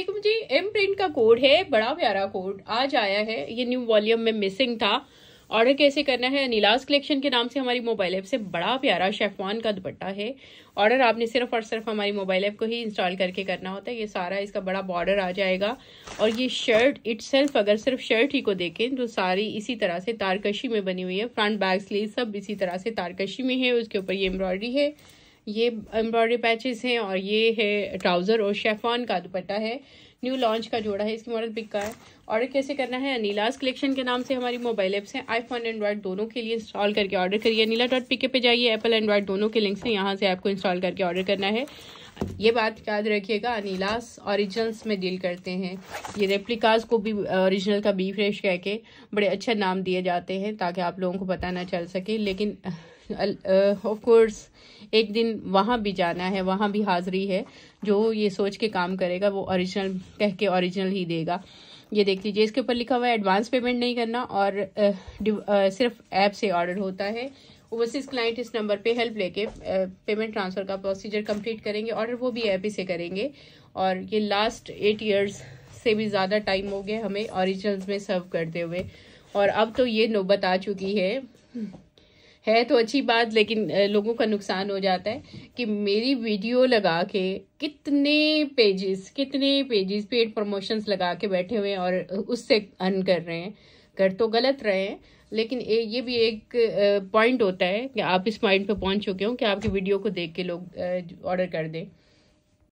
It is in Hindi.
जी एम प्रिंट का कोड है बड़ा प्यारा कोड आज आया है ये न्यू वॉल्यूम में मिसिंग था ऑर्डर कैसे करना है नीलाज कलेक्शन के नाम से हमारी मोबाइल ऐप से बड़ा प्यारा शेफवान का दुपट्टा है ऑर्डर आपने सिर्फ और सिर्फ हमारी मोबाइल ऐप को ही इंस्टॉल करके करना होता है ये सारा इसका बड़ा बॉर्डर आ जाएगा और ये शर्ट इट अगर सिर्फ शर्ट ही को देखें तो सारी इसी तरह से तारकशी में बनी हुई है फ्रंट बैक स्लीव सब इसी तरह से तारकशी में है उसके ऊपर ये एम्ब्रॉयडरी है ये एम्ब्रॉयडरी पैचेस हैं और ये है ट्राउज़र और शेफान का दुपट्टा है न्यू लॉन्च का जोड़ा है इसकी मॉडल पिक का है ऑर्डर कैसे करना है अनिलास कलेक्शन के नाम से हमारी मोबाइल ऐप्स हैं आईफोन एंड्रॉइड दोनों के लिए इंस्टॉल करके ऑर्डर करिए अनिला डॉट पिके पे जाइए एप्पल एंड्रॉइड दोनों के लिंक से यहाँ से आपको इंस्टॉल करके ऑर्डर करना है ये बात याद रखिएगा अनिलास ओरिजिनल्स में डील करते हैं ये रेप्लिकास को भी ओरिजिनल का बी फ्रेश कह के बड़े अच्छे नाम दिए जाते हैं ताकि आप लोगों को पता ना चल सके लेकिन ऑफ कोर्स एक दिन वहाँ भी जाना है वहाँ भी हाजिरी है जो ये सोच के काम करेगा वो ओरिजिनल कह के ओरिजिनल ही देगा ये देख लीजिए इसके ऊपर लिखा हुआ है एडवांस पेमेंट नहीं करना और आ, आ, सिर्फ ऐप से ऑर्डर होता है ओवरसीज क्लाइंट इस नंबर पे हेल्प लेके पेमेंट ट्रांसफ़र का प्रोसीजर कंप्लीट करेंगे ऑर्डर वो भी ऐप ही से करेंगे और ये लास्ट एट ईयर्स से भी ज़्यादा टाइम हो गया हमें ऑरिजिनल्स में सर्व करते हुए और अब तो ये नौबत आ चुकी है है तो अच्छी बात लेकिन लोगों का नुकसान हो जाता है कि मेरी वीडियो लगा के कितने पेजेस कितने पेजेस पेड प्रमोशंस लगा के बैठे हुए हैं और उससे अर्न कर रहे हैं कर तो गलत रहे हैं लेकिन ए, ये भी एक पॉइंट होता है कि आप इस पॉइंट पे पहुंच चुके हो कि आपकी वीडियो को देख के लोग ऑर्डर कर दें